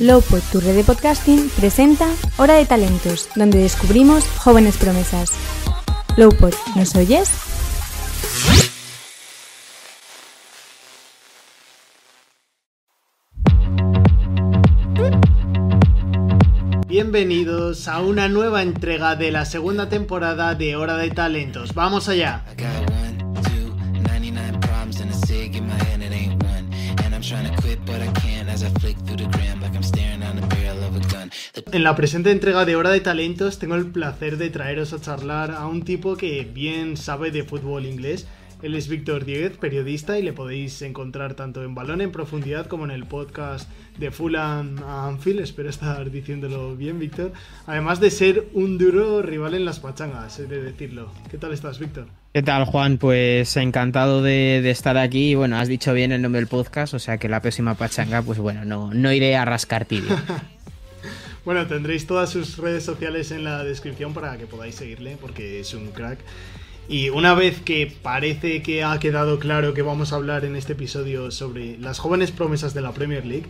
Lowport, tu red de podcasting, presenta Hora de Talentos, donde descubrimos jóvenes promesas. Lowport, ¿nos oyes? Bienvenidos a una nueva entrega de la segunda temporada de Hora de Talentos. ¡Vamos allá! En la presente entrega de Hora de Talentos tengo el placer de traeros a charlar a un tipo que bien sabe de fútbol inglés. Él es Víctor Dieguez, periodista, y le podéis encontrar tanto en Balón en Profundidad como en el podcast de Fulham Anfield. Espero estar diciéndolo bien, Víctor. Además de ser un duro rival en las pachangas, he de decirlo. ¿Qué tal estás, Víctor? ¿Qué tal, Juan? Pues encantado de, estar aquí. Bueno, has dicho bien el nombre del podcast, o sea que la próxima pachanga, pues bueno, no, no iré a rascar Bueno, tendréis todas sus redes sociales en la descripción para que podáis seguirle, porque es un crack. Y una vez que parece que ha quedado claro que vamos a hablar en este episodio sobre las jóvenes promesas de la Premier League,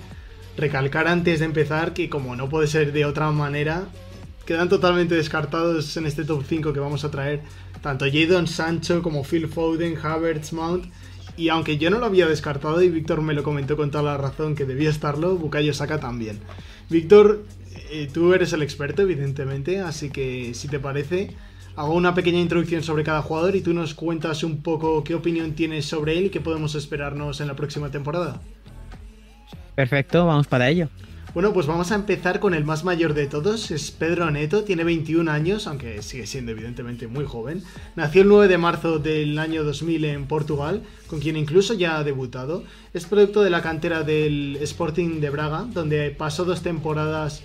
recalcar antes de empezar que como no puede ser de otra manera, quedan totalmente descartados en este top 5 que vamos a traer tanto Jadon Sancho como Phil Foden, Havertz, Mount y aunque yo no lo había descartado y Víctor me lo comentó con toda la razón que debía estarlo, Bukayo Saka también. Víctor, eh, tú eres el experto, evidentemente, así que si te parece, hago una pequeña introducción sobre cada jugador y tú nos cuentas un poco qué opinión tienes sobre él y qué podemos esperarnos en la próxima temporada. Perfecto, vamos para ello. Bueno, pues vamos a empezar con el más mayor de todos, es Pedro Neto, tiene 21 años, aunque sigue siendo evidentemente muy joven. Nació el 9 de marzo del año 2000 en Portugal, con quien incluso ya ha debutado. Es producto de la cantera del Sporting de Braga, donde pasó dos temporadas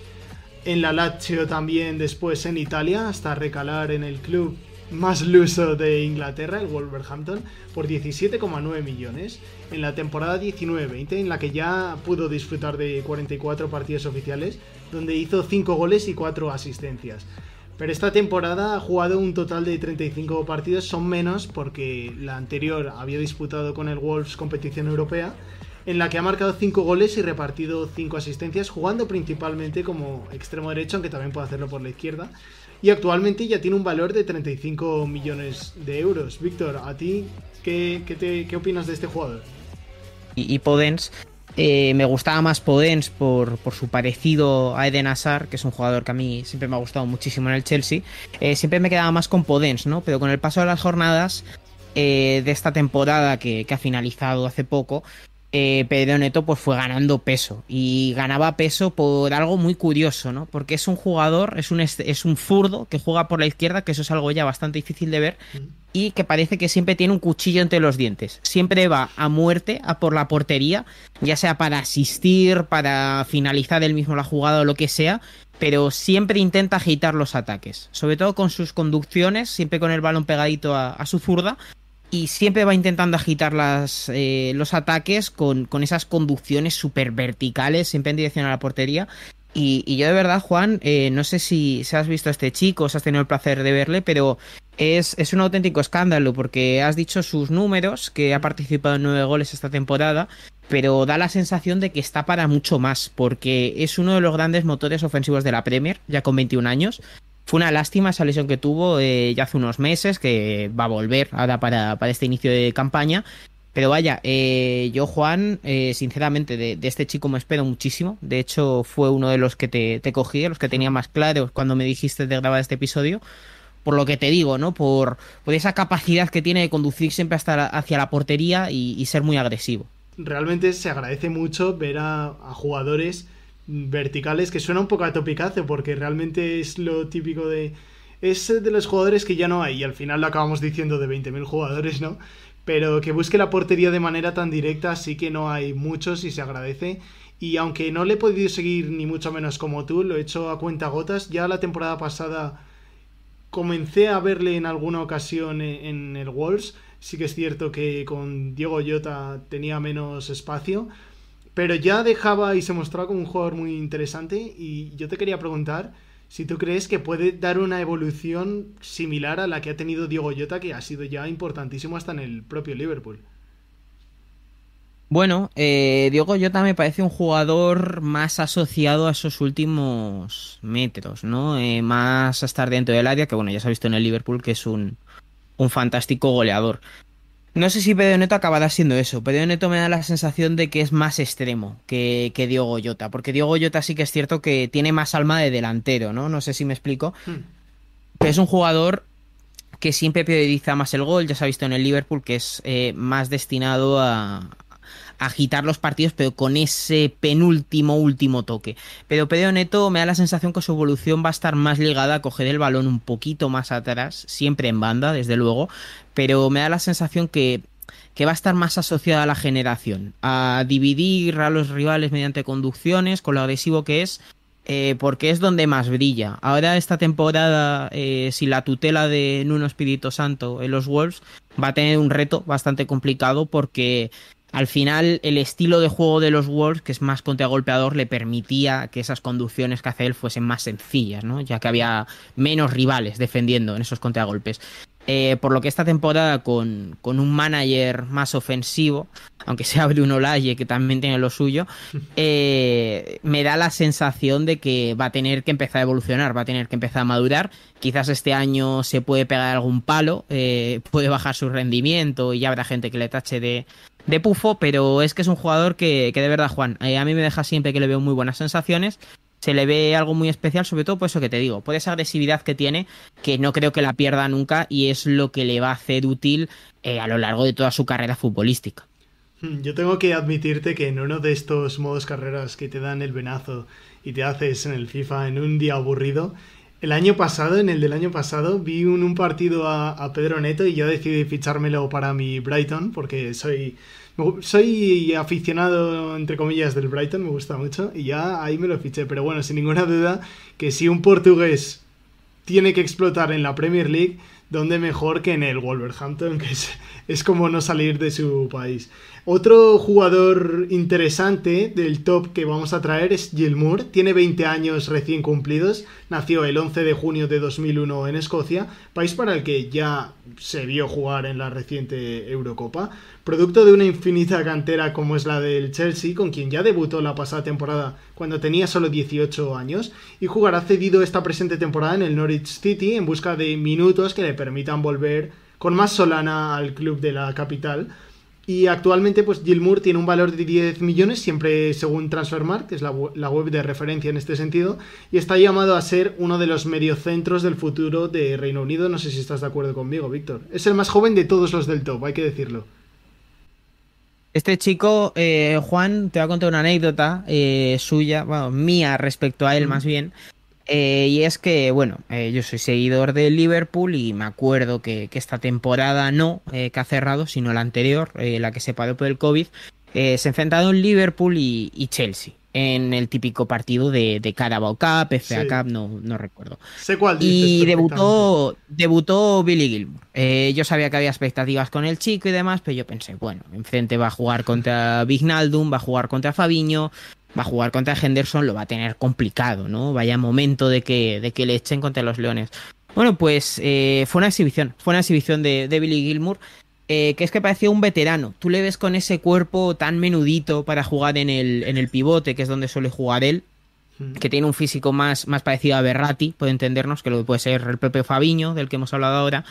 en la Lazio también después en Italia, hasta recalar en el club más luso de Inglaterra, el Wolverhampton, por 17,9 millones en la temporada 19-20, en la que ya pudo disfrutar de 44 partidos oficiales, donde hizo 5 goles y 4 asistencias. Pero esta temporada ha jugado un total de 35 partidos, son menos porque la anterior había disputado con el Wolves competición europea en la que ha marcado 5 goles y repartido 5 asistencias, jugando principalmente como extremo derecho, aunque también puede hacerlo por la izquierda. Y actualmente ya tiene un valor de 35 millones de euros. Víctor, ¿a ti qué, opinas de este jugador? Y, Podens, eh, me gustaba más Podens por, su parecido a Eden Hazard, que es un jugador que a mí siempre me ha gustado muchísimo en el Chelsea. Eh, siempre me quedaba más con Podens, ¿no? Pero con el paso de las jornadas eh, de esta temporada que, ha finalizado hace poco, eh, Pedro Neto pues fue ganando peso y ganaba peso por algo muy curioso, ¿no? Porque es un jugador, es un, es un zurdo que juega por la izquierda, que eso es algo ya bastante difícil de ver y que parece que siempre tiene un cuchillo entre los dientes. Siempre va a muerte, a por la portería, ya sea para asistir, para finalizar él mismo la jugada o lo que sea, pero siempre intenta agitar los ataques, sobre todo con sus conducciones, siempre con el balón pegadito a su zurda y siempre va intentando agitar las, eh, los ataques con, con esas conducciones súper verticales, siempre en dirección a la portería. Y, yo de verdad, Juan, eh, no sé si, se has visto a este chico, si has tenido el placer de verle, pero es, es un auténtico escándalo porque has dicho sus números, que ha participado en nueve goles esta temporada, pero da la sensación de que está para mucho más, porque es uno de los grandes motores ofensivos de la Premier, ya con 21 años, fue una lástima esa lesión que tuvo eh, ya hace unos meses, que va a volver ahora para, para este inicio de campaña. Pero vaya, eh, yo Juan, eh, sinceramente, de, este chico me espero muchísimo. De hecho, fue uno de los que te, cogí, los que tenía más claro cuando me dijiste de grabar este episodio. Por lo que te digo, ¿no? Por, esa capacidad que tiene de conducir siempre hacia la portería y, ser muy agresivo. Realmente se agradece mucho ver a jugadores verticales que suena un poco a topicazo porque realmente es lo típico de... Es de los jugadores que ya no hay y al final lo acabamos diciendo de 20.000 jugadores, ¿no? Pero que busque la portería de manera tan directa sí que no hay muchos y se agradece. Y aunque no le he podido seguir ni mucho menos como tú, lo he hecho a cuenta gotas, ya la temporada pasada comencé a verle en alguna ocasión e, en el Wolves. Sí que es cierto que con Diego Llota tenía menos espacio, pero ya dejaba y se mostraba como un jugador muy interesante y yo te quería preguntar si tú crees que puede dar una evolución similar a la que ha tenido Diego Jota, que ha sido ya importantísimo hasta en el propio Liverpool. Bueno, eh, Diego Llota me parece un jugador más asociado a esos últimos metros, ¿no? Eh, más a estar dentro del área, que bueno, ya se ha visto en el Liverpool que es un, un fantástico goleador. No sé si Pedro Neto acabará siendo eso. Pedro Neto me da la sensación de que es más extremo que, que Goyota, porque Diego Goyota sí que es cierto que tiene más alma de delantero, ¿no? No sé si me explico. Hmm. Pero es un jugador que siempre prioriza más el gol, ya se ha visto en el Liverpool, que es eh, más destinado a, agitar los partidos, pero con ese penúltimo, último toque. Pero Pedro Neto me da la sensación que su evolución va a estar más ligada a coger el balón un poquito más atrás, siempre en banda, desde luego, pero me da la sensación que va a estar más asociada a la generación, a dividir a los rivales mediante conducciones, con lo agresivo que es, eh, porque es donde más brilla. Ahora esta temporada, eh, si la tutela de Nuno Espíritu Santo en los Wolves va a tener un reto bastante complicado porque al final el estilo de juego de los Wolves, que es más contragolpeador, le permitía que esas conducciones que hace él fuesen más sencillas, ¿no? ya que había menos rivales defendiendo en esos contragolpes. Eh, por lo que esta temporada con, con, un manager más ofensivo, aunque sea Bruno Laye, que también tiene lo suyo, eh, me da la sensación de que va a tener que empezar a evolucionar, va a tener que empezar a madurar. Quizás este año se puede pegar algún palo, eh, puede bajar su rendimiento y ya habrá gente que le tache de, de pufo, pero es que es un jugador que, de verdad, Juan, eh, a mí me deja siempre que le veo muy buenas sensaciones. Se le ve algo muy especial, sobre todo por eso que te digo, por esa agresividad que tiene, que no creo que la pierda nunca y es lo que le va a hacer útil eh, a lo largo de toda su carrera futbolística. Hmm, yo tengo que admitirte que en uno de estos modos carreras que te dan el venazo y te haces en el FIFA en un día aburrido, el año pasado, en el del año pasado, vi un, partido a, Pedro Neto y yo decidí fichármelo para mi Brighton porque soy, soy aficionado, entre comillas, del Brighton, me gusta mucho y ya ahí me lo fiché. Pero bueno, sin ninguna duda que si un portugués tiene que explotar en la Premier League, ¿dónde mejor que en el Wolverhampton? Que es, es como no salir de su país. Otro jugador interesante del top que vamos a traer es Gil Moore. Tiene 20 años recién cumplidos. Nació el 11 de junio de 2001 en Escocia, país para el que ya se vio jugar en la reciente Eurocopa, producto de una infinita cantera como es la del Chelsea, con quien ya debutó la pasada temporada cuando tenía solo 18 años, y jugará cedido esta presente temporada en el Norwich City en busca de minutos que le permitan volver con más solana al club de la capital y actualmente, pues Gilmour tiene un valor de 10 millones, siempre según Transfermarkt, que es la, web de referencia en este sentido, y está llamado a ser uno de los mediocentros del futuro de Reino Unido. No sé si estás de acuerdo conmigo, Víctor. Es el más joven de todos los del top, hay que decirlo. Este chico, eh, Juan, te va a contar una anécdota eh, suya, bueno, mía respecto a él mm. más bien. Eh, y es que, bueno, eh, yo soy seguidor del Liverpool y me acuerdo que, esta temporada no eh, que ha cerrado, sino la anterior, la que se paró por el COVID, se enfrentaron Liverpool y, Chelsea en el típico partido de, de Carabao Cup, FA Cup, no, no, recuerdo. Sé cuál y debutó, debutó Billy Gilmour. yo sabía que había expectativas con el chico y demás, pero yo pensé, bueno, enfrente va a jugar contra Vignaldum, va a jugar contra Fabiño, va a jugar contra Henderson, lo va a tener complicado, ¿no? Vaya momento de que, de que le echen contra los Leones. Bueno, pues eh, fue una exhibición, fue una exhibición de, Billy Gilmour, eh, que es que parecía un veterano. Tú le ves con ese cuerpo tan menudito para jugar en el, en el pivote, que es donde suele jugar él, mm. que tiene un físico más, más parecido a Berratti, puede entendernos, que lo puede ser el propio Fabiño, del que hemos hablado ahora.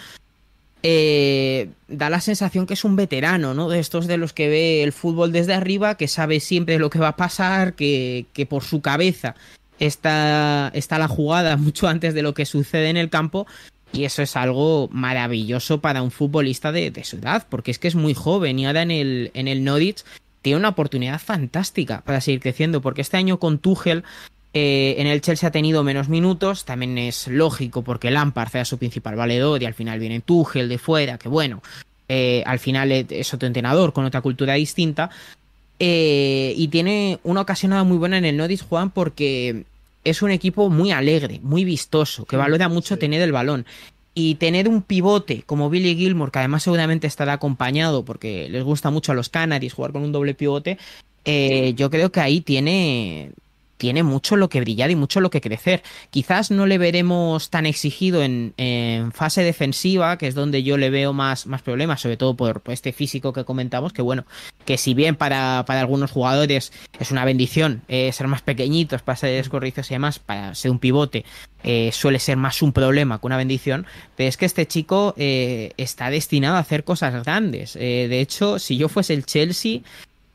Eh, da la sensación que es un veterano, ¿no? De estos de los que ve el fútbol desde arriba, que sabe siempre lo que va a pasar, que, por su cabeza está, está la jugada mucho antes de lo que sucede en el campo. Y eso es algo maravilloso para un futbolista de, su edad, porque es que es muy joven y ahora en el, en el tiene una oportunidad fantástica para seguir creciendo, porque este año con Tuchel eh, en el Chelsea ha tenido menos minutos, también es lógico porque Lampard sea su principal valedor y al final viene Tuchel de fuera, que bueno, eh, al final es otro entrenador con otra cultura distinta. Eh, y tiene una ocasionada muy buena en el Nodis Juan porque es un equipo muy alegre, muy vistoso, que valora mucho tener el balón. Y tener un pivote como Billy Gilmore, que además seguramente estará acompañado porque les gusta mucho a los Canaries jugar con un doble pivote, yo creo que ahí tiene tiene mucho lo que brillar y mucho lo que crecer. Quizás no le veremos tan exigido en, fase defensiva, que es donde yo le veo más, más problemas, sobre todo por, este físico que comentamos, que bueno, que si bien para, algunos jugadores es una bendición eh, ser más pequeñitos, para ser escorrizos y demás, para ser un pivote, eh, suele ser más un problema que una bendición, pero es que este chico eh, está destinado a hacer cosas grandes. de hecho, si yo fuese el Chelsea,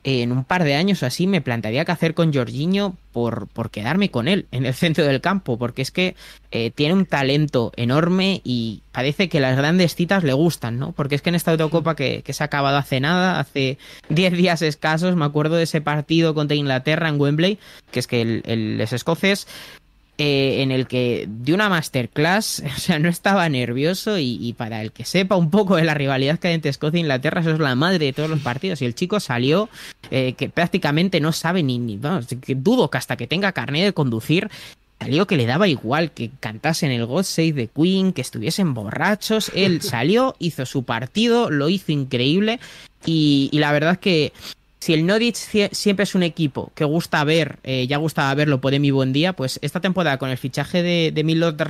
en un par de años o así me plantearía qué hacer con Jorginho por, por quedarme con él en el centro del campo, porque es que eh, tiene un talento enorme y parece que las grandes citas le gustan, ¿no? Porque es que en esta Eurocopa que, que se ha acabado hace nada, hace 10 días escasos, me acuerdo de ese partido contra Inglaterra en Wembley, que es que el, los escoceses eh, en el que de una masterclass, o sea, no estaba nervioso y, para el que sepa un poco de la rivalidad que hay entre Escocia e Inglaterra, eso es la madre de todos los partidos. Y el chico salió eh, que prácticamente no sabe ni, ni que dudo que hasta que tenga carnet de conducir, salió que le daba igual que cantasen el God Save the Queen, que estuviesen borrachos. Él salió, hizo su partido, lo hizo increíble y, y la verdad es que si el Norwich siempre es un equipo que gusta ver, eh, ya gustaba verlo por mi buen día, pues esta temporada con el fichaje de, de Milot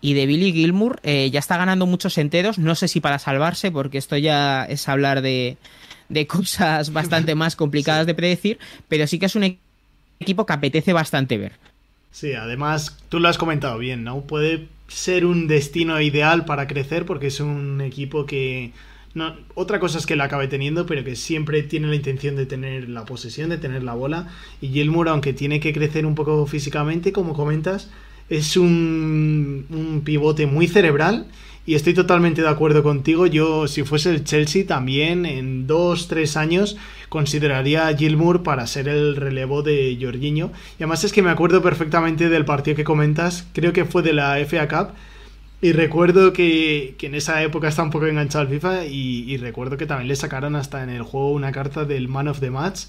y de Billy Gilmour eh, ya está ganando muchos enteros, no sé si para salvarse, porque esto ya es hablar de, cosas bastante más complicadas de predecir, pero sí que es un e-, equipo que apetece bastante ver. Sí, además tú lo has comentado bien, ¿no? Puede ser un destino ideal para crecer porque es un equipo que otra cosa es que la acabe teniendo, pero que siempre tiene la intención de tener la posesión, de tener la bola. Y Gilmour, aunque tiene que crecer un poco físicamente, como comentas, es un, pivote muy cerebral. Y estoy totalmente de acuerdo contigo. Yo, si fuese el Chelsea, también en dos, tres años consideraría a Gilmour para ser el relevo de Jorginho. Y además es que me acuerdo perfectamente del partido que comentas. Creo que fue de la FA Cup y recuerdo que, en esa época estaba un poco enganchado al FIFA y, recuerdo que también le sacaron hasta en el juego una carta del Man of the Match.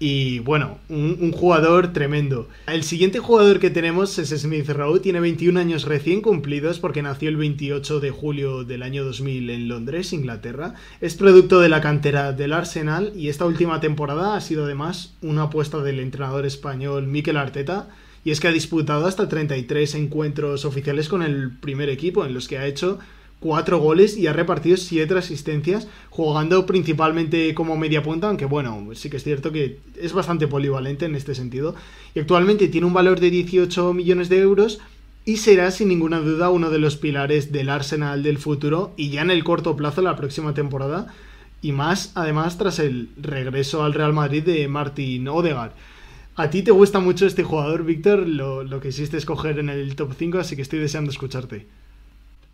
Y bueno, un, jugador tremendo. El siguiente jugador que tenemos es Smith Rowe, tiene 21 años recién cumplidos porque nació el 28 de julio del año 2000 en Londres, Inglaterra. Es producto de la cantera del Arsenal y esta última temporada ha sido además una apuesta del entrenador español Mikel Arteta y es que ha disputado hasta 33 encuentros oficiales con el primer equipo, en los que ha hecho 4 goles y ha repartido 7 asistencias, jugando principalmente como media punta, aunque bueno, sí que es cierto que es bastante polivalente en este sentido, y actualmente tiene un valor de 18 millones de euros, y será sin ninguna duda uno de los pilares del Arsenal del futuro y ya en el corto plazo la próxima temporada y más además tras el regreso al Real Madrid de Martin Odegaard. A ti te gusta mucho este jugador, Víctor, lo, que hiciste escoger en el top 5, así que estoy deseando escucharte.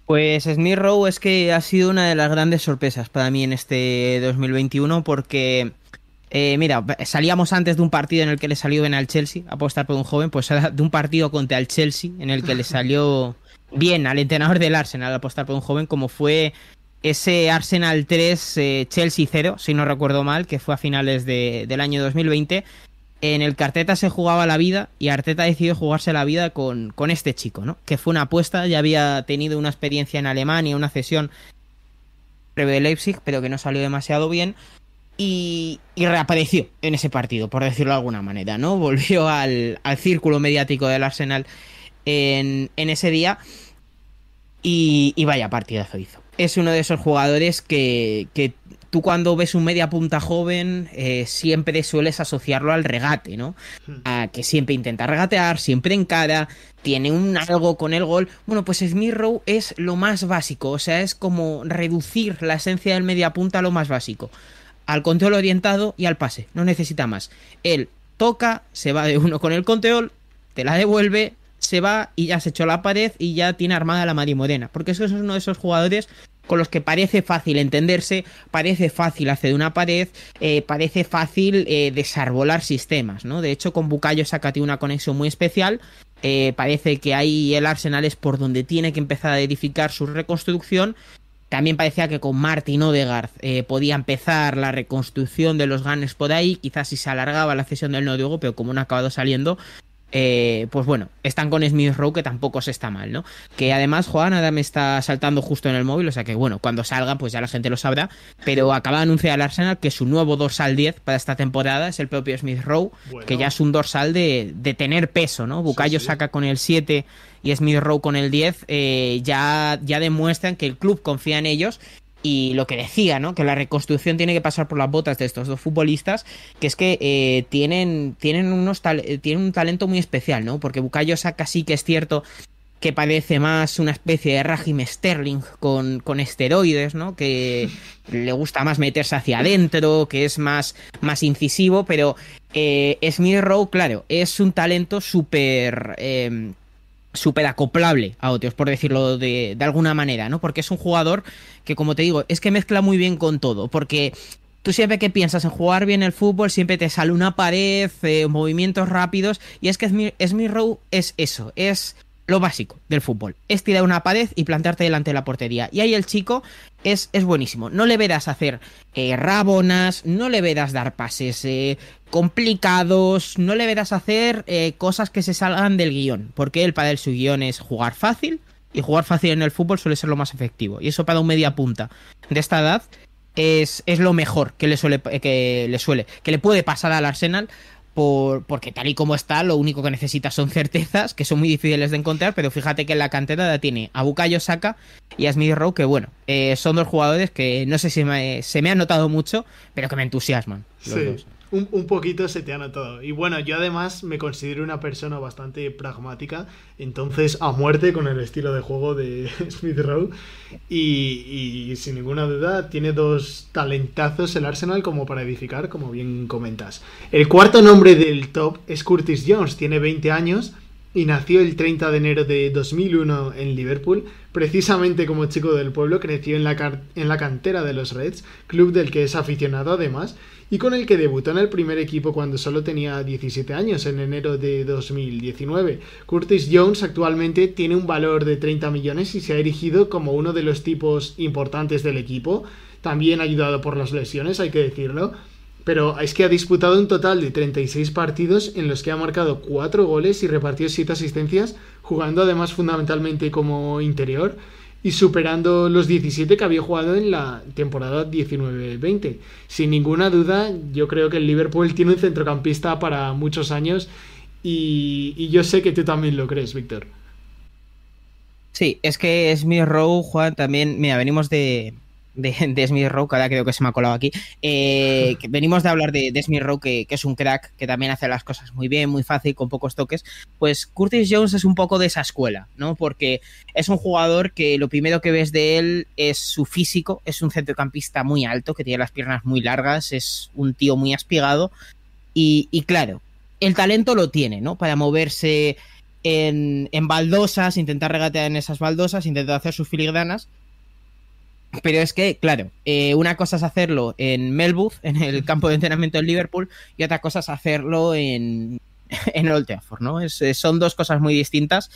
Pues Smith Rowe es que ha sido una de las grandes sorpresas para mí en este 2021 porque, eh, mira, salíamos antes de un partido en el que le salió bien al Chelsea, apostar por un joven, pues de un partido contra el Chelsea en el que le salió bien al entrenador del Arsenal apostar por un joven como fue ese Arsenal 3 eh, Chelsea 0, si no recuerdo mal, que fue a finales del año 2020 en el que Arteta se jugaba la vida y Arteta decidió jugarse la vida con, este chico, ¿no? Que fue una apuesta, ya había tenido una experiencia en Alemania, una cesión de Leipzig, pero que no salió demasiado bien. Y, reapareció en ese partido, por decirlo de alguna manera, ¿no? Volvió al, círculo mediático del Arsenal en, ese día. Y, vaya partidazo hizo. Es uno de esos jugadores que, que tú cuando ves un media punta joven eh, siempre sueles asociarlo al regate, ¿no? Hmm. A que siempre intenta regatear, siempre encara, tiene un algo con el gol. Bueno, pues Smith es lo más básico, o sea, es como reducir la esencia del media punta a lo más básico. Al control orientado y al pase, no necesita más. Él toca, se va de uno con el control, te la devuelve, se va y ya se echó la pared y ya tiene armada la Mari Morena. Porque eso es uno de esos jugadores con los que parece fácil entenderse, parece fácil hacer una pared, eh, parece fácil eh, desarbolar sistemas, ¿no? De hecho, con Bucayo saca una conexión muy especial. Eh, parece que ahí el Arsenal es por donde tiene que empezar a edificar su reconstrucción. También parecía que con Martin Odegaard podía empezar la reconstrucción de los Ganes por ahí. Quizás si se alargaba la cesión del noruego, pero como no ha acabado saliendo, eh, pues bueno, están con Smith Rowe, que tampoco se está mal, ¿no? Que además Juan Adam está saltando justo en el móvil, o sea que bueno, cuando salga, pues ya la gente lo sabrá. Pero acaba de anunciar el Arsenal que su nuevo dorsal 10 para esta temporada es el propio Smith Rowe, que ya es un dorsal de, tener peso, ¿no? Bucayo saca con el 7 y Smith Rowe con el 10, eh, ya, ya demuestran que el club confía en ellos y lo que decía, ¿no? Que la reconstrucción tiene que pasar por las botas de estos dos futbolistas, que es que eh, tienen, tienen, unos eh, tienen un talento muy especial, ¿no? Porque Bukayo saca sí que es cierto que padece más una especie de régimen Sterling con, esteroides, ¿no? Que le gusta más meterse hacia adentro, que es más, más incisivo, pero eh, Smith Rowe, claro, es un talento súper... Eh, súper acoplable a otros, por decirlo de, alguna manera, ¿no? Porque es un jugador que, como te digo, es que mezcla muy bien con todo, porque tú siempre que piensas en jugar bien el fútbol, siempre te sale una pared, eh, movimientos rápidos. Y es que Smith Rowe es eso, es lo básico del fútbol. Es tirar una pared y plantarte delante de la portería. Y ahí el chico es, es buenísimo. No le verás hacer eh, rabonas, no le verás dar pases eh, complicados, no le verás hacer eh, cosas que se salgan del guión. Porque el para su guión es jugar fácil. Y jugar fácil en el fútbol suele ser lo más efectivo. Y eso para un media punta de esta edad es, es lo mejor que le, suele, que le suele, que le puede pasar al Arsenal por, porque tal y como está, lo único que necesita son certezas, que son muy difíciles de encontrar, pero fíjate que en la cantera tiene a Bukayo y a Smith Rowe, que bueno, eh, son dos jugadores que no sé si se me han notado mucho, pero que me entusiasman. Los dos un, poquito se te todo notado. Y bueno, yo además me considero una persona bastante pragmática, entonces a muerte con el estilo de juego de Smith Rowe. Y, sin ninguna duda tiene dos talentazos el Arsenal como para edificar, como bien comentas. El cuarto nombre del top es Curtis Jones, tiene 20 años y nació el 30 de enero de 2001 en Liverpool. Precisamente como chico del pueblo, creció en la, en la, cantera de los Reds, club del que es aficionado además, y con el que debutó en el primer equipo cuando solo tenía 17 años en enero de 2019. Curtis Jones actualmente tiene un valor de 30 millones y se ha erigido como uno de los tipos importantes del equipo, también ayudado por las lesiones, hay que decirlo pero es que ha disputado un total de 36 partidos en los que ha marcado 4 goles y repartió 7 asistencias, jugando además fundamentalmente como interior y superando los 17 que había jugado en la temporada 19-20. Sin ninguna duda, yo creo que el Liverpool tiene un centrocampista para muchos años y, yo sé que tú también lo crees, Víctor. Sí, es que es mi Rowe, Juan, también, mira, venimos de, de, de Smith Rowe, que ahora creo que se me ha colado aquí. Eh, venimos de hablar de, Smith Rowe, que, es un crack, que también hace las cosas muy bien, muy fácil, con pocos toques. Pues Curtis Jones es un poco de esa escuela, ¿no? Porque es un jugador que lo primero que ves de él es su físico, es un centrocampista muy alto, que tiene las piernas muy largas, es un tío muy aspigado. Y, claro, el talento lo tiene, ¿no? Para moverse en baldosas, intentar regatear en esas baldosas, intentar hacer sus filigranas pero es que, claro, eh, una cosa es hacerlo en Melbourne, en el campo de entrenamiento del Liverpool, y otra cosa es hacerlo en, en Old Trafford, ¿no? Es, eh, son dos cosas muy distintas.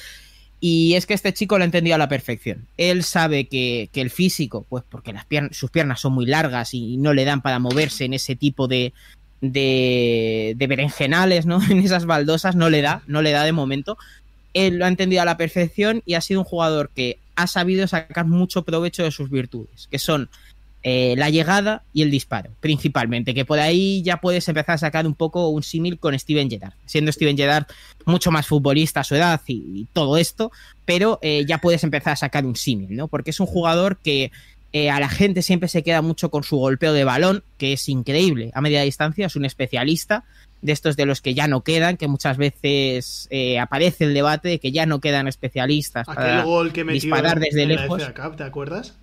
Y es que este chico lo ha entendido a la perfección. Él sabe que, el físico, pues porque las piernas, sus piernas son muy largas y no le dan para moverse en ese tipo de, de, de, berenjenales, ¿no? En esas baldosas no le da, no le da de momento. Él lo ha entendido a la perfección y ha sido un jugador que ha sabido sacar mucho provecho de sus virtudes, que son eh, la llegada y el disparo, principalmente, que por ahí ya puedes empezar a sacar un poco un símil con Steven Gerrard, siendo Steven Gerrard mucho más futbolista a su edad y, todo esto, pero eh, ya puedes empezar a sacar un símil, ¿no? Porque es un jugador que eh, a la gente siempre se queda mucho con su golpeo de balón, que es increíble, a media distancia, es un especialista, de estos de los que ya no quedan, que muchas veces eh, aparece el debate de que ya no quedan especialistas para disparar desde lejos. ¿Te acuerdas?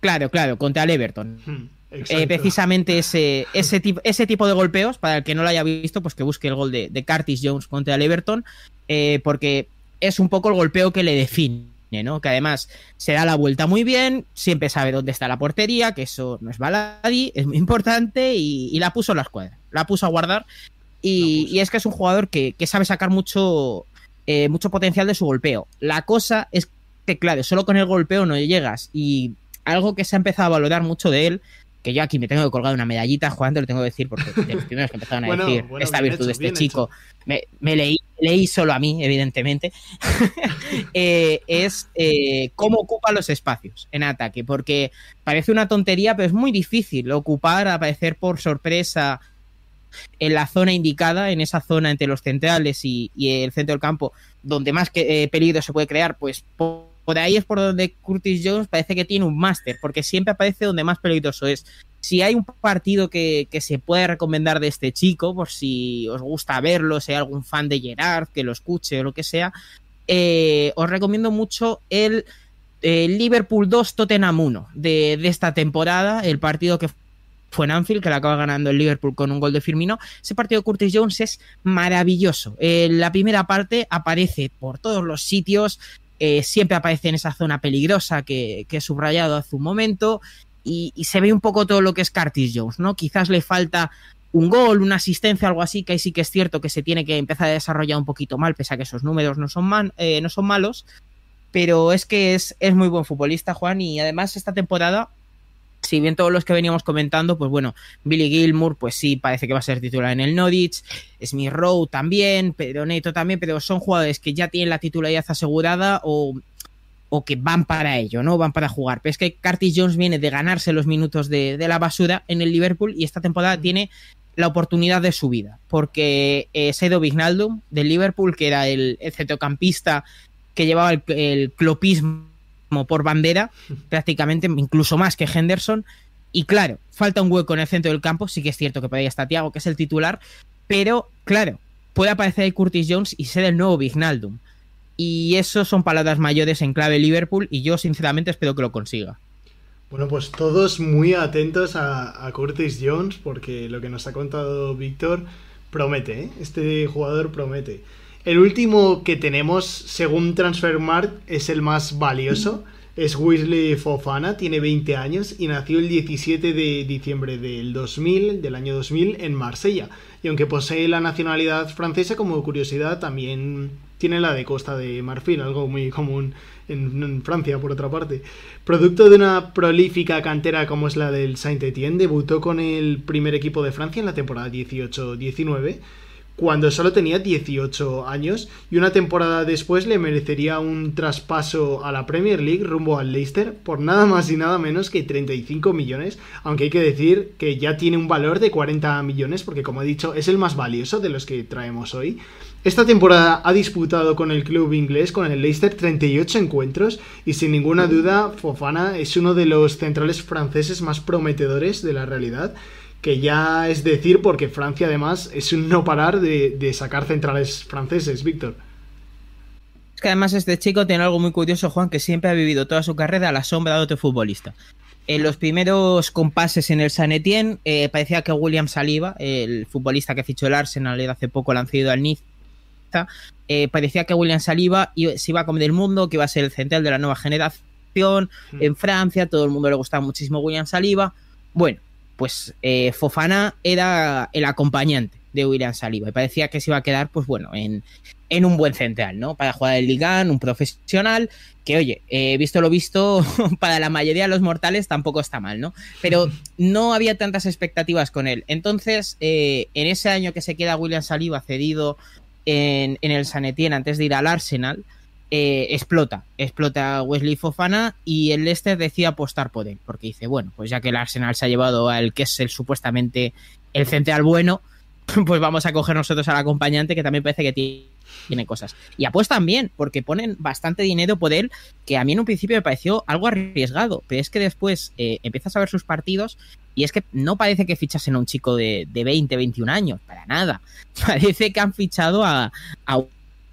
Claro, claro, contra el Everton. Hmm, eh, precisamente ese, ese, tipo, ese tipo de golpeos, para el que no lo haya visto, pues que busque el gol de, de Curtis Jones contra el Everton, eh, porque es un poco el golpeo que le define, ¿no? Que además se da la vuelta muy bien, siempre sabe dónde está la portería, que eso no es baladí, es muy importante, y, la puso la escuadra la puso a guardar. Y, es que es un jugador que, sabe sacar mucho, eh, mucho potencial de su golpeo. La cosa es que, claro, solo con el golpeo no llegas. Y algo que se ha empezado a valorar mucho de él, que yo aquí me tengo que colgar una medallita, jugando lo tengo que decir, porque los primeros que empezaron a decir esta virtud de este chico, me, leí, leí solo a mí, evidentemente, eh, es eh, cómo ocupa los espacios en ataque, porque parece una tontería, pero es muy difícil ocupar, aparecer por sorpresa en la zona indicada, en esa zona entre los centrales y, el centro del campo, donde más que, eh, peligro se puede crear, pues por, ahí es por donde Curtis Jones parece que tiene un máster, porque siempre aparece donde más peligroso es. Si hay un partido que, se puede recomendar de este chico, por si os gusta verlo, si hay algún fan de Gerard que lo escuche o lo que sea, eh, os recomiendo mucho el Liverpool 2 Tottenham 1 de, de, esta temporada, el partido que fue en Anfield, que la acaba ganando el Liverpool con un gol de Firmino. Ese partido de Curtis Jones es maravilloso. Eh, la primera parte aparece por todos los sitios, eh, siempre aparece en esa zona peligrosa que, he subrayado hace un momento. Y, se ve un poco todo lo que es Curtis Jones, ¿no? Quizás le falta un gol, una asistencia, algo así, que ahí sí que es cierto que se tiene que empezar a desarrollar un poquito mal, pese a que esos números no son, eh, no son malos. Pero es que es, es muy buen futbolista, Juan, y además esta temporada si bien todos los que veníamos comentando, pues bueno, Billy Gilmour, pues sí, parece que va a ser titular en el Norwich, Smith Rowe también, Pedro Neto también, pero son jugadores que ya tienen la titularidad asegurada o, o que van para ello, ¿no? Van para jugar. Pero es que Curtis Jones viene de ganarse los minutos de, la basura en el Liverpool y esta temporada mm. tiene la oportunidad de su vida, porque eh, Vignaldo Vignaldum del Liverpool, que era el, centrocampista que llevaba el, el clopismo por bandera, prácticamente incluso más que Henderson. Y claro, falta un hueco en el centro del campo, sí que es cierto que podría estar está Tiago, que es el titular, pero claro, puede aparecer ahí Curtis Jones y ser el nuevo Vignaldum. Y eso son palabras mayores en clave Liverpool y yo sinceramente espero que lo consiga. Bueno, pues todos muy atentos a, Curtis Jones porque lo que nos ha contado Víctor promete, ¿eh? este jugador promete. El último que tenemos, según Transfermarkt, es el más valioso. Es Weasley Fofana, tiene 20 años y nació el 17 de diciembre del 2000, del año 2000, en Marsella. Y aunque posee la nacionalidad francesa, como curiosidad, también tiene la de Costa de Marfil, algo muy común en, en, Francia, por otra parte. Producto de una prolífica cantera como es la del Saint-Étienne, debutó con el primer equipo de Francia en la temporada 18-19 cuando solo tenía 18 años y una temporada después le merecería un traspaso a la Premier League rumbo al Leicester por nada más y nada menos que 35 millones, aunque hay que decir que ya tiene un valor de 40 millones porque como he dicho es el más valioso de los que traemos hoy. Esta temporada ha disputado con el club inglés, con el Leicester, 38 encuentros y sin ninguna duda Fofana es uno de los centrales franceses más prometedores de la realidad que ya es decir, porque Francia además es un no parar de, sacar centrales franceses, Víctor. Es que además este chico tiene algo muy curioso, Juan, que siempre ha vivido toda su carrera a la sombra de otro futbolista. En los primeros compases en el San Etienne eh, parecía que William Saliba, el futbolista que fichó el Arsenal eh, hace poco, lanzado al Niza, eh, parecía que William Saliba se iba a comer el mundo, que iba a ser el central de la nueva generación hmm. en Francia, todo el mundo le gustaba muchísimo William Saliba. Bueno, pues eh, Fofana era el acompañante de William Saliba y parecía que se iba a quedar, pues bueno, en, un buen central, ¿no? Para jugar el Ligan, un profesional, que oye, eh, visto lo visto, para la mayoría de los mortales tampoco está mal, ¿no? Pero no había tantas expectativas con él. Entonces, eh, en ese año que se queda William Saliba cedido en, en el Sanetien antes de ir al Arsenal, eh, explota, explota a Wesley Fofana y el Leicester decide apostar por él, porque dice, bueno, pues ya que el Arsenal se ha llevado al que es el supuestamente el central bueno, pues vamos a coger nosotros al acompañante que también parece que tiene cosas. Y apuestan bien, porque ponen bastante dinero por él, que a mí en un principio me pareció algo arriesgado, pero es que después eh, empiezas a ver sus partidos y es que no parece que fichasen a un chico de, 20, 21 años, para nada. Parece que han fichado a, a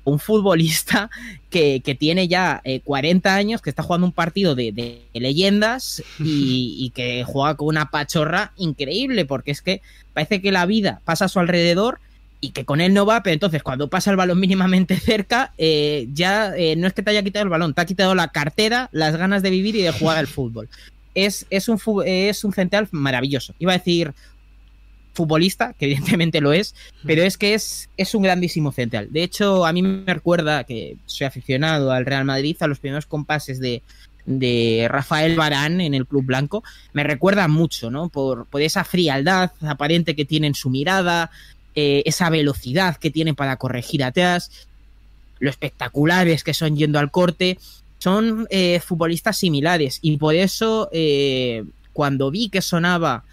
un futbolista que, tiene ya 40 eh, años, que está jugando un partido de, leyendas y, que juega con una pachorra increíble, porque es que parece que la vida pasa a su alrededor y que con él no va, pero entonces cuando pasa el balón mínimamente cerca, eh, ya eh, no es que te haya quitado el balón, te ha quitado la cartera, las ganas de vivir y de jugar al fútbol. Es, es, un, es un central maravilloso. Iba a decir futbolista, que evidentemente lo es, pero es que es, es un grandísimo central. De hecho, a mí me recuerda que soy aficionado al Real Madrid, a los primeros compases de, de Rafael Barán en el Club Blanco, me recuerda mucho, ¿no? Por, por esa frialdad aparente que tiene en su mirada, eh, esa velocidad que tiene para corregir atrás, lo espectaculares que son yendo al corte. Son eh, futbolistas similares y por eso eh, cuando vi que sonaba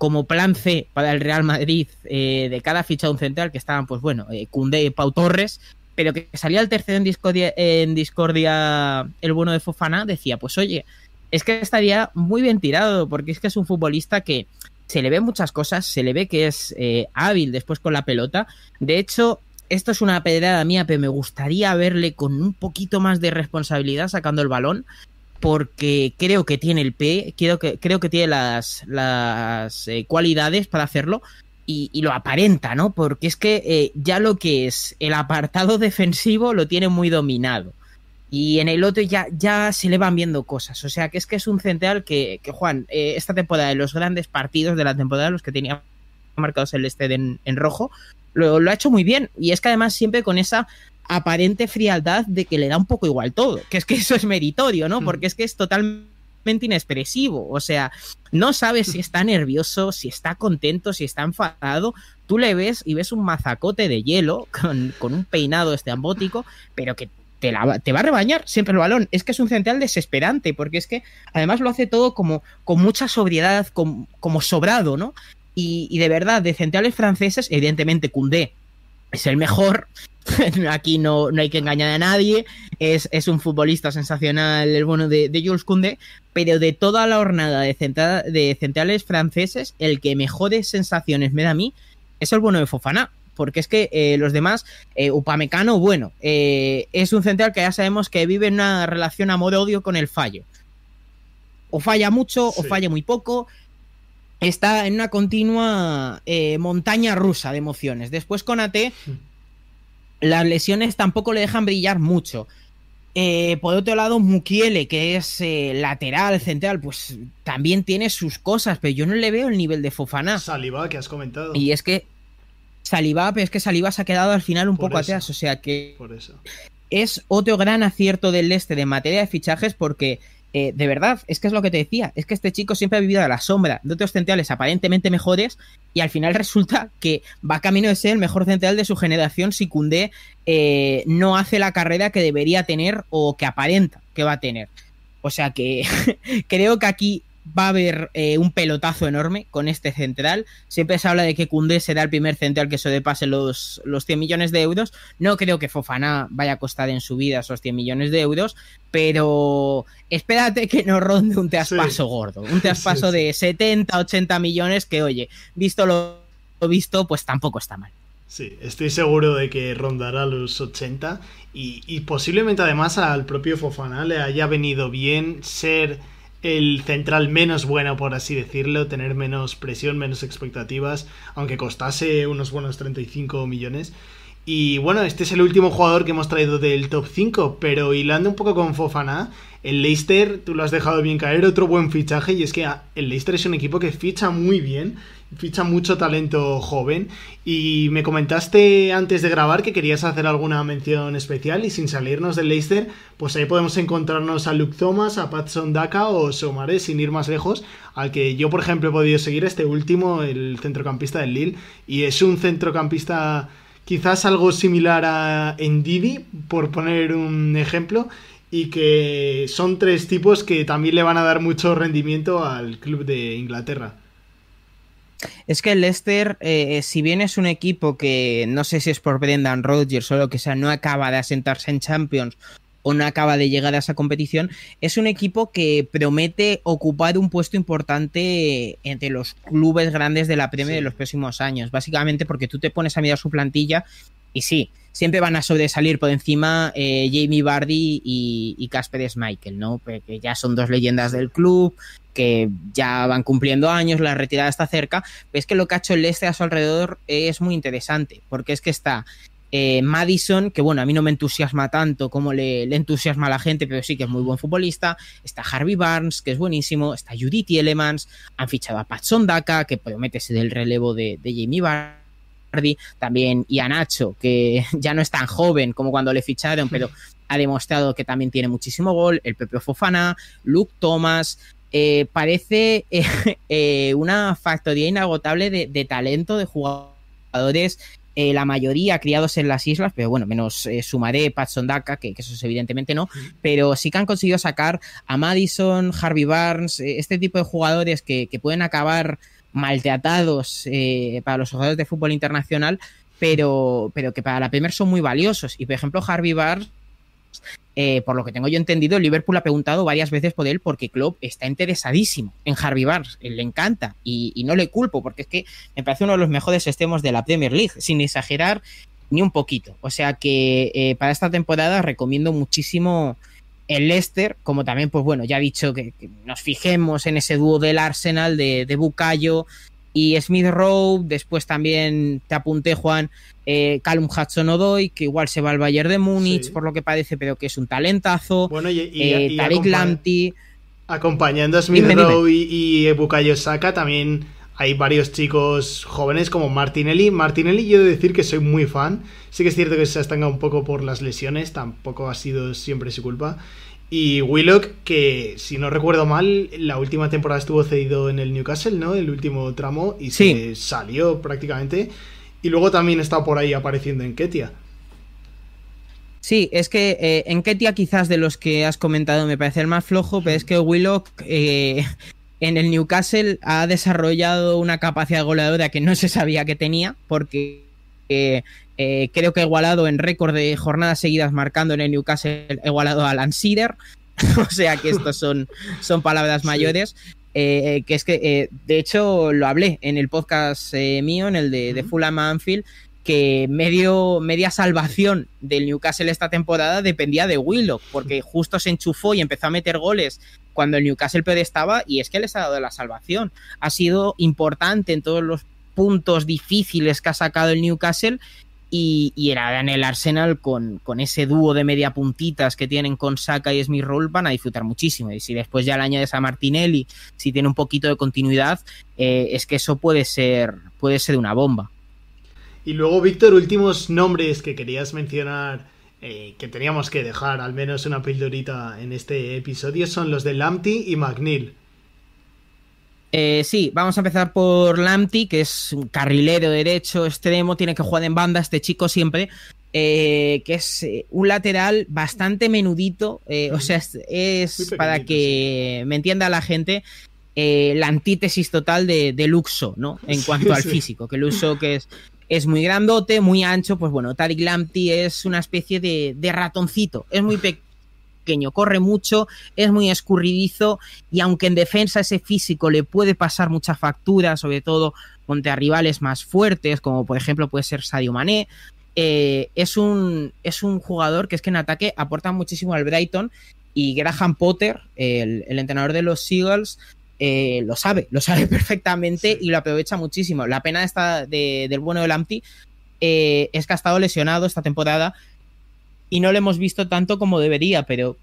como plan C para el Real Madrid eh, de cada ficha de un central, que estaban, pues bueno, Cunde eh, y Pau Torres, pero que salía el tercero en discordia, en discordia el bueno de Fofana, decía, pues oye, es que estaría muy bien tirado, porque es que es un futbolista que se le ve muchas cosas, se le ve que es eh, hábil después con la pelota. De hecho, esto es una pedrada mía, pero me gustaría verle con un poquito más de responsabilidad sacando el balón, porque creo que tiene el P, creo que, creo que tiene las, las eh, cualidades para hacerlo y, lo aparenta, ¿no? Porque es que eh, ya lo que es el apartado defensivo lo tiene muy dominado. Y en el otro ya, ya se le van viendo cosas. O sea, que es que es un central que, Juan, eh, esta temporada, de los grandes partidos de la temporada, los que tenía marcados el este en, rojo, lo, ha hecho muy bien. Y es que además siempre con esa aparente frialdad de que le da un poco igual todo, que es que eso es meritorio, ¿no? Mm. Porque es que es totalmente inexpresivo, o sea, no sabes si está nervioso, si está contento, si está enfadado, tú le ves y ves un mazacote de hielo con, un peinado estambótico, pero que te, va a rebañar siempre el balón. Es que es un central desesperante, porque es que además lo hace todo como con mucha sobriedad, como sobrado, ¿no? Y, y, de verdad, de centrales franceses, evidentemente Cundé es el mejor, Aquí no, no, hay que engañar a nadie. Es, un futbolista sensacional, el bueno de, Jules Kunde Pero de toda la jornada de, de centrales franceses, el que mejores sensaciones me da a mí es el bueno de Fofana. Porque es que eh, los demás, eh, Upamecano, bueno, eh, es un central que ya sabemos que vive en una relación amor-odio con el fallo. O falla mucho, o falla muy poco, está en una continua montaña rusa de emociones. Después con AT. Mm las lesiones tampoco le dejan brillar mucho. Eh, por otro lado, Mukiele, que es eh, lateral, central, pues también tiene sus cosas, pero yo no le veo el nivel de Fofana. Saliba, que has comentado. Y es que Saliba, pero es que Saliba se ha quedado al final un poco atrás, o sea que... Por eso. Es otro gran acierto del este de materia de fichajes porque eh, de verdad, es que es lo que te decía, es que este chico siempre ha vivido a la sombra de otros centrales aparentemente mejores y al final resulta que va camino de ser el mejor central de su generación si cunde eh, no hace la carrera que debería tener o que aparenta que va a tener. O sea que creo que aquí va a haber eh, un pelotazo enorme con este central. Siempre se habla de que Cundé será el primer central que se depase los, los 100 millones de euros. No creo que Fofana vaya a costar en su vida esos 100 millones de euros, pero espérate que no ronde un traspaso gordo, un traspaso de 70, 80 millones que, oye, visto lo visto, pues tampoco está mal. Sí, estoy seguro de que rondará los 80 y, y posiblemente además al propio Fofana le haya venido bien ser el central menos bueno, por así decirlo, tener menos presión, menos expectativas, aunque costase unos buenos 35 millones. Y bueno, este es el último jugador que hemos traído del top 5, pero hilando un poco con Fofana, el Leicester, tú lo has dejado bien caer, otro buen fichaje, y es que ah, el Leicester es un equipo que ficha muy bien, ficha mucho talento joven, y me comentaste antes de grabar que querías hacer alguna mención especial, y sin salirnos del Leicester, pues ahí podemos encontrarnos a Luke Thomas, a Patson Daka o Somaré, sin ir más lejos, al que yo, por ejemplo, he podido seguir este último, el centrocampista del Lille, y es un centrocampista quizás algo similar a Ndidi, por poner un ejemplo, y que son tres tipos que también le van a dar mucho rendimiento al club de Inglaterra. Es que el Leicester, eh, si bien es un equipo que no sé si es por Brendan Rodgers o lo que sea, no acaba de asentarse en Champions o no acaba de llegar a esa competición, es un equipo que promete ocupar un puesto importante entre los clubes grandes de la Premier de los próximos años, básicamente porque tú te pones a mirar su plantilla y sí, siempre van a sobresalir por encima eh, Jamie Bardi y Casper Michael ¿no? Que ya son dos leyendas del club, que ya van cumpliendo años, la retirada está cerca, pero es que lo que ha hecho el este a su alrededor es muy interesante, porque es que está eh, Madison, que bueno, a mí no me entusiasma tanto como le, entusiasma a la gente, pero sí que es muy buen futbolista. Está Harvey Barnes, que es buenísimo. Está Judith Elemans. Han fichado a Patson Daka, que promete meterse del relevo de, de Jamie Barnes también y a Nacho, que ya no es tan joven como cuando le ficharon, pero ha demostrado que también tiene muchísimo gol, el propio Fofana, Luke Thomas, eh, parece eh, eh, una factoría inagotable de, talento de jugadores. la mayoría criados en las islas, pero bueno, menos Sumaré, Patson que, eso es evidentemente no, pero sí que han conseguido sacar a Madison, Harvey Barnes, este tipo de jugadores que pueden acabar maltratados eh, para los jugadores de fútbol internacional, pero, pero que para la Premier son muy valiosos. Y por ejemplo, Harvey Barnes eh, por lo que tengo yo entendido, Liverpool ha preguntado varias veces por él porque Klopp está interesadísimo en Harvey Barnes, le encanta y, no le culpo porque es que me parece uno de los mejores estemos de la Premier League, sin exagerar ni un poquito. O sea que eh, para esta temporada recomiendo muchísimo el Leicester, como también, pues bueno, ya he dicho que, nos fijemos en ese dúo del Arsenal de, de Bucayo y Smith Rowe, después también te apunté, Juan, Calum eh, Callum Hudson Odoy, que igual se va al Bayern de Múnich, por lo que parece, pero que es un talentazo. Bueno, y, eh, Acompañando a Smith Rowe y, y Bukayo Saka también hay varios chicos jóvenes como Martinelli. Martinelli, yo he de decir que soy muy fan. Sí que es cierto que se ha estancado un poco por las lesiones, tampoco ha sido siempre su culpa. Y Willock, que si no recuerdo mal, la última temporada estuvo cedido en el Newcastle, ¿no? El último tramo y se salió prácticamente. Y luego también está por ahí apareciendo en Ketia. Sí, es que eh, en Ketia quizás de los que has comentado me parece el más flojo, pero es que Willock eh, en el Newcastle ha desarrollado una capacidad goleadora que no se sabía que tenía, porque eh, eh, creo que ha igualado en récord de jornadas seguidas marcando en el Newcastle, ha igualado a Alan Sider. o sea que estos son, son palabras mayores. Eh, que es que, de hecho, lo hablé en el podcast mío, en el de, de Fulham Anfield, que medio, media salvación del Newcastle esta temporada dependía de Willow, porque justo se enchufó y empezó a meter goles cuando el Newcastle estaba y es que les ha dado la salvación. Ha sido importante en todos los puntos difíciles que ha sacado el Newcastle y, era en el Arsenal con, ese dúo de media puntitas que tienen con Saka y Smith Roll van a disfrutar muchísimo. Y si después ya le añades a Martinelli, si tiene un poquito de continuidad, eh, es que eso puede ser, puede ser una bomba. Y luego, Víctor, últimos nombres que querías mencionar eh, que teníamos que dejar al menos una pildorita en este episodio son los de Lamptey y McNeil. Eh, sí, vamos a empezar por Lamptey, que es un carrilero derecho, extremo, este tiene que jugar en banda este chico siempre. Eh, que es un lateral bastante menudito, o sea, es, para que me entienda la gente, la antítesis total de, Luxo, ¿no? En cuanto al físico, que Luxo que es es muy grandote, muy ancho, pues bueno, Tariq Lamptey es una especie de, ratoncito, es muy pequeño corre mucho, es muy escurridizo y aunque en defensa ese físico le puede pasar mucha factura, sobre todo contra rivales más fuertes, como por ejemplo puede ser Sadio Mané, eh, es, un, es un jugador que es que en ataque aporta muchísimo al Brighton y Graham Potter, el, el entrenador de los Seagulls, eh, lo sabe, lo sabe perfectamente y lo aprovecha muchísimo. La pena está de, del bueno del Amti eh, es que ha estado lesionado esta temporada y no lo hemos visto tanto como debería, pero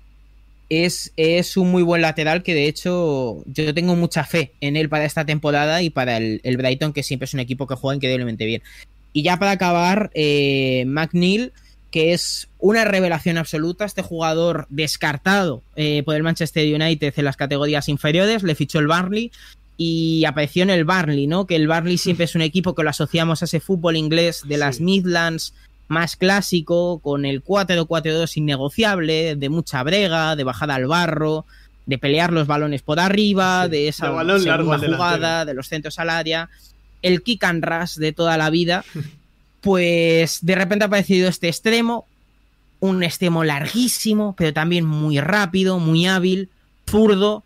es, es un muy buen lateral que de hecho yo tengo mucha fe en él para esta temporada y para el, el Brighton, que siempre es un equipo que juega increíblemente bien. Y ya para acabar, eh, McNeil que es una revelación absoluta. Este jugador descartado eh, por el Manchester United en las categorías inferiores, le fichó el Barley y apareció en el Barley, ¿no? Que el Barley siempre es un equipo que lo asociamos a ese fútbol inglés de las Midlands más clásico, con el 4-4-2 innegociable, de mucha brega, de bajada al barro, de pelear los balones por arriba, de esa segunda jugada, de los centros al área el kick and rush de toda la vida pues de repente ha aparecido este extremo, un extremo larguísimo, pero también muy rápido, muy hábil, zurdo,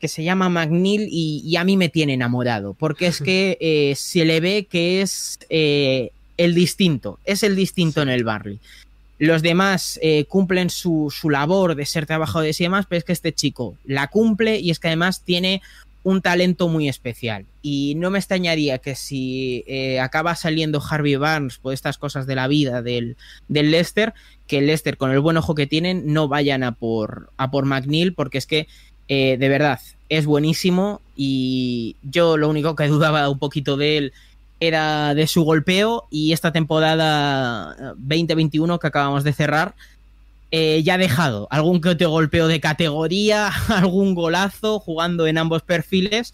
que se llama McNeil y, a mí me tiene enamorado, porque es que eh, se le ve que es eh, el distinto, es el distinto en el Barley. Los demás eh, cumplen su, su, labor de ser trabajadores y demás, pero es que este chico la cumple y es que además tiene un talento muy especial. Y no me extrañaría que si eh, acaba saliendo Harvey Barnes por estas cosas de la vida del, del Lester, que el Lester, con el buen ojo que tienen, no vayan a por, a por McNeil, porque es que, eh, de verdad, es buenísimo. Y yo lo único que dudaba un poquito de él era de su golpeo. Y esta temporada 2021 que acabamos de cerrar, eh, ya ha dejado algún que otro golpeo de categoría, algún golazo jugando en ambos perfiles.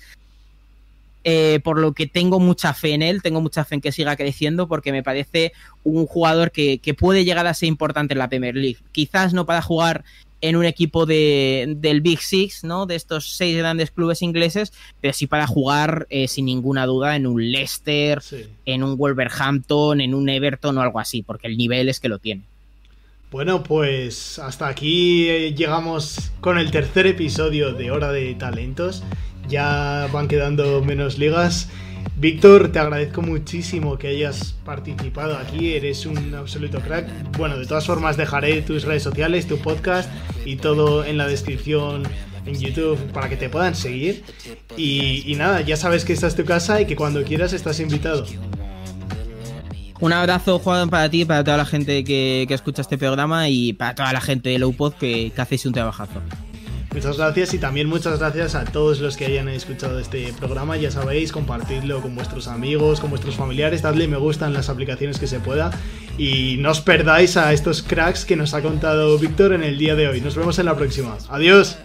Eh, por lo que tengo mucha fe en él, tengo mucha fe en que siga creciendo porque me parece un jugador que, puede llegar a ser importante en la Premier League. Quizás no para jugar en un equipo del Big Six, ¿no? De estos seis grandes clubes ingleses, pero sí para jugar eh, sin ninguna duda en un Leicester, en un Wolverhampton, en un Everton o algo así, porque el nivel es que lo tiene. Bueno, pues hasta aquí eh, llegamos con el tercer episodio de Hora de Talentos ya van quedando menos ligas. Víctor, te agradezco muchísimo que hayas participado aquí, eres un absoluto crack. Bueno, de todas formas dejaré tus redes sociales, tu podcast y todo en la descripción en YouTube para que te puedan seguir. Y, nada, ya sabes que esta es tu casa y que cuando quieras estás invitado. Un abrazo, Juan, para ti, para toda la gente que, escucha este programa y para toda la gente de Lowpod que, que hacéis un trabajazo. Muchas gracias y también muchas gracias a todos los que hayan escuchado este programa. Ya sabéis, compartidlo con vuestros amigos, con vuestros familiares, dadle me gusta en las aplicaciones que se pueda y no os perdáis a estos cracks que nos ha contado Víctor en el día de hoy. Nos vemos en la próxima. Adiós.